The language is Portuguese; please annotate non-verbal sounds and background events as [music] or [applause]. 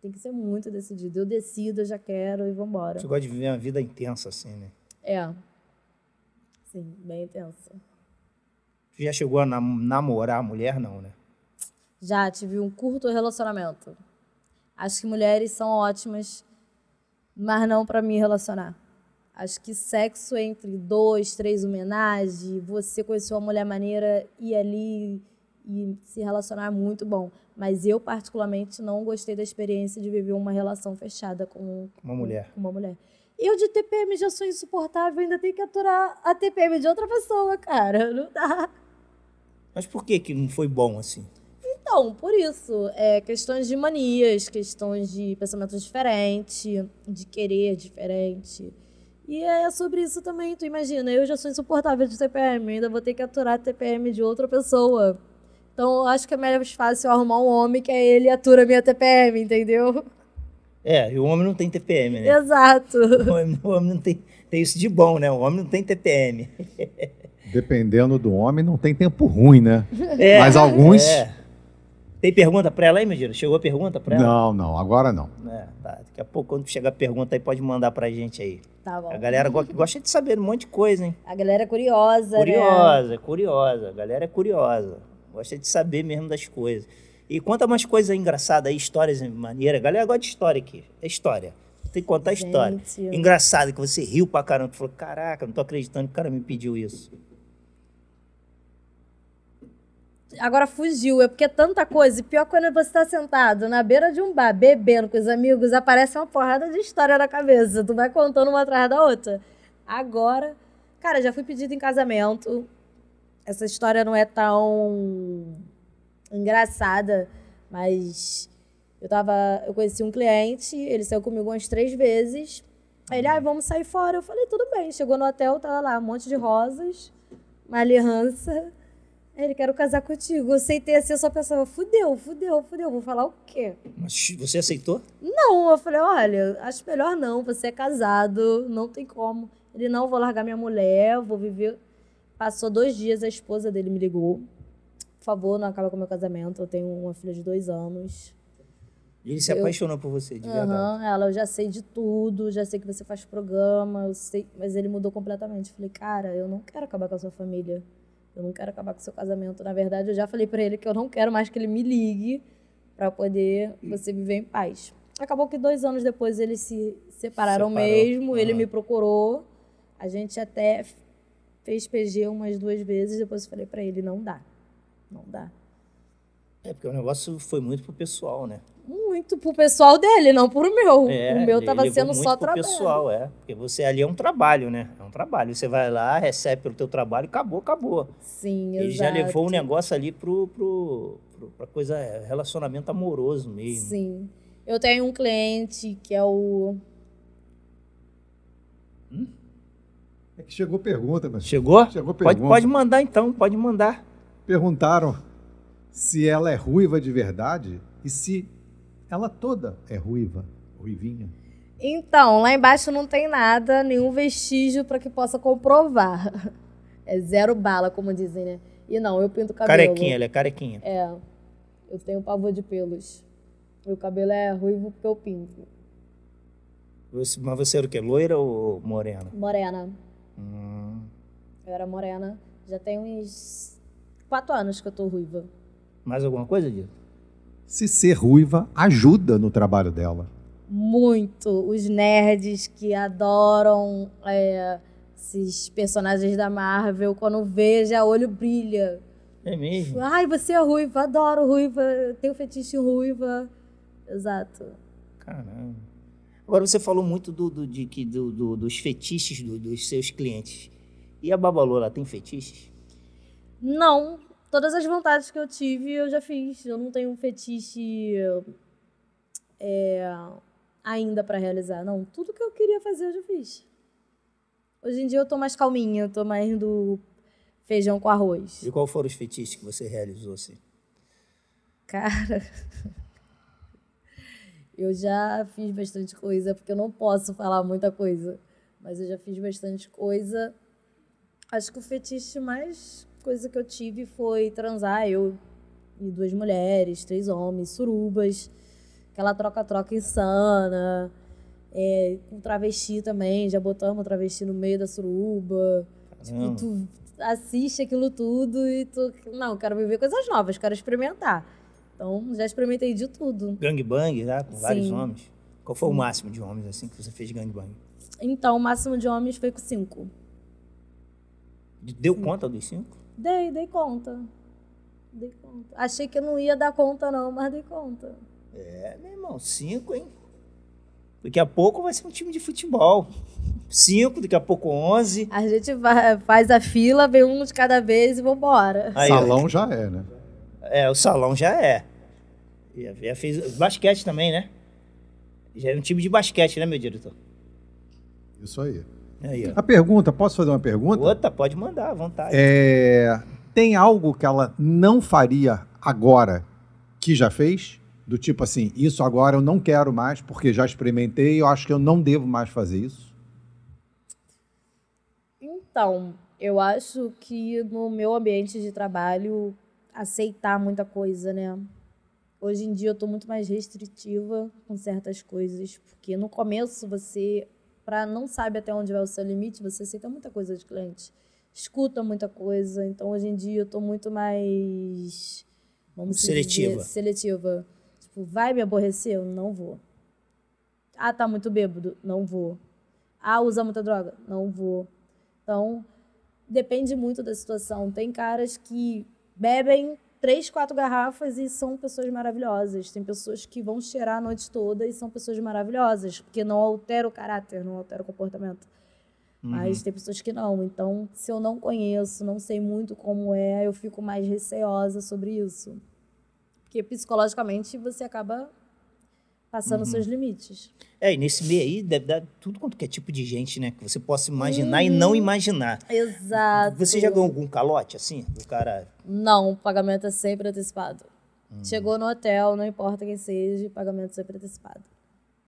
Tem que ser muito decidido. Eu decido, eu já quero e vambora. Você gosta de viver uma vida intensa, assim, né? É. Sim, bem intensa. Você já chegou a nam namorar a mulher, não, né? Já, tive um curto relacionamento. Acho que mulheres são ótimas, mas não para me relacionar. Acho que sexo entre dois, três homenagens, você conheceu uma mulher maneira e ali e se relacionar é muito bom. Mas eu, particularmente, não gostei da experiência de viver uma relação fechada com uma mulher. Com uma mulher. Eu de TPM já sou insuportável, ainda tenho que aturar a TPM de outra pessoa, cara. Não dá. Mas por que que não foi bom assim? Então, por isso, é, questões de manias, questões de pensamento diferente, de querer diferente. E é sobre isso também, tu imagina, eu já sou insuportável de TPM, ainda vou ter que aturar a TPM de outra pessoa. Então, acho que é mais fácil arrumar um homem que é ele atura a minha TPM, entendeu? É, e o homem não tem TPM, né? Exato. [laughs] O homem, o homem não tem, tem isso de bom, né? O homem não tem TPM. Dependendo do homem, não tem tempo ruim, né? [laughs] É, Mas alguns. É. Tem pergunta para ela aí, Medina? Chegou a pergunta para ela? Não, não, agora não. É, tá. Daqui a pouco, quando chegar a pergunta aí, pode mandar pra gente aí. Tá bom. A galera gosta de saber um monte de coisa, hein? A galera é curiosa, Curiosa, né? É curiosa. A galera é curiosa gosta de saber mesmo das coisas. E conta umas coisas engraçadas aí, histórias maneiras. A galera gosta de história aqui. É história. Tem que contar a história. Gente. Engraçado que você riu pra caramba. Falou, caraca, não tô acreditando que o cara me pediu isso. Agora fugiu, é porque é tanta coisa. E pior quando você está sentado na beira de um bar, bebendo com os amigos, aparece uma porrada de história na cabeça. Tu vai contando uma atrás da outra. Agora, cara, já fui pedido em casamento essa história não é tão engraçada, mas eu tava, eu conheci um cliente, ele saiu comigo umas três vezes. Aí ele, ah, vamos sair fora. Eu falei, tudo bem. Chegou no hotel, tava lá um monte de rosas, uma aliança. Aí ele, quero casar contigo. Eu aceitei assim, eu só pensava, fudeu, fudeu, fudeu, vou falar o quê? Mas você aceitou? Não, eu falei, olha, acho melhor não, você é casado, não tem como. Ele, não, vou largar minha mulher, vou viver Passou dois dias, a esposa dele me ligou. Por favor, não acaba com o meu casamento. Eu tenho uma filha de dois anos. E ele se eu... apaixonou por você, de uhum, verdade. Ela, eu já sei de tudo, já sei que você faz programa, eu sei. Mas ele mudou completamente. falei, cara, eu não quero acabar com a sua família. Eu não quero acabar com o seu casamento. Na verdade, eu já falei para ele que eu não quero mais que ele me ligue para poder você viver em paz. Acabou que dois anos depois eles se separaram Separou. mesmo. Uhum. Ele me procurou. A gente até fez PG umas duas vezes, depois eu falei para ele, não dá, não dá. É, porque o negócio foi muito pro pessoal, né? Muito pro pessoal dele, não pro meu. É, o meu tava sendo muito só pro trabalho. pessoal, é. Porque você ali é um trabalho, né? É um trabalho. Você vai lá, recebe pelo teu trabalho, acabou, acabou. Sim, Ele exato. já levou o negócio ali pro, pro, pro, pra coisa, relacionamento amoroso mesmo. Sim. Eu tenho um cliente que é o... Hum? que chegou pergunta, mas chegou? Chegou pergunta. Pode, pode mandar então, pode mandar. Perguntaram se ela é ruiva de verdade e se ela toda é ruiva, ruivinha. Então, lá embaixo não tem nada, nenhum vestígio para que possa comprovar. [laughs] É zero bala, como dizem, né? E não, eu pinto cabelo. Carequinha, ela é carequinha. É. Eu tenho pavor de pelos. Meu cabelo é ruivo porque eu pinto. mas você era o quê? Loira ou morena? Morena. Hum. Eu era morena. Já tem uns quatro anos que eu tô ruiva. Mais alguma coisa, disso Se ser ruiva ajuda no trabalho dela. Muito. Os nerds que adoram é, esses personagens da Marvel, quando veja olho brilha. É mesmo? Tipo, Ai, você é ruiva, adoro ruiva, tenho fetiche ruiva. Exato. Caramba. Agora, você falou muito do, do de, que, do, do, dos fetiches dos seus clientes. E a Babalô, ela tem fetiches? Não. Todas as vontades que eu tive, eu já fiz. Eu não tenho um fetiche é, ainda para realizar. Não, tudo que eu queria fazer, eu já fiz. Hoje em dia, eu tô mais calminha. Eu tô mais do feijão com arroz. E qual foram os fetiches que você realizou, assim? Cara... [laughs] Eu já fiz bastante coisa, porque eu não posso falar muita coisa, mas eu já fiz bastante coisa. Acho que o fetiche mais coisa que eu tive foi transar eu e duas mulheres, três homens, surubas, aquela troca-troca insana. É, com travesti também, já botamos travesti no meio da suruba. Tipo, hum. tu assiste aquilo tudo e tu. Não, quero viver coisas novas, quero experimentar. Então, já experimentei de tudo. Gangbang, já, né, com Sim. vários homens. Qual foi o máximo de homens, assim, que você fez gangbang? Então, o máximo de homens foi com cinco. Deu conta dos cinco? Dei, dei conta. Dei conta. Achei que não ia dar conta, não, mas dei conta. É, meu irmão, cinco, hein? Daqui a pouco vai ser um time de futebol. Cinco, daqui a pouco onze. A gente vai, faz a fila, vem um de cada vez e vambora. Aí, Salão já é, né? É, o salão já é. Já, já fez basquete também, né? Já é um time de basquete, né, meu diretor? Isso aí. aí a pergunta, posso fazer uma pergunta? Outra, pode mandar, à vontade. É, tem algo que ela não faria agora que já fez? Do tipo assim, isso agora eu não quero mais porque já experimentei, e eu acho que eu não devo mais fazer isso? Então, eu acho que no meu ambiente de trabalho aceitar muita coisa, né? Hoje em dia eu tô muito mais restritiva com certas coisas, porque no começo você, para não sabe até onde vai o seu limite, você aceita muita coisa de cliente, escuta muita coisa. Então hoje em dia eu tô muito mais vamos seletiva. Dizer, seletiva. Tipo, vai me aborrecer? Eu não vou. Ah, tá muito bêbado? Não vou. Ah, usa muita droga? Não vou. Então, depende muito da situação. Tem caras que bebem três, quatro garrafas e são pessoas maravilhosas. Tem pessoas que vão cheirar a noite toda e são pessoas maravilhosas, porque não altera o caráter, não altera o comportamento. Uhum. Mas tem pessoas que não. Então, se eu não conheço, não sei muito como é, eu fico mais receosa sobre isso. Porque psicologicamente você acaba passando uhum. seus limites. É, e nesse meio aí deve dar tudo quanto que é tipo de gente, né? Que você possa imaginar hum, e não uhum. imaginar. Exato. Você já ganhou algum calote, assim, do cara? Não, o pagamento é sempre antecipado. Hum. Chegou no hotel, não importa quem seja, o pagamento é sempre antecipado.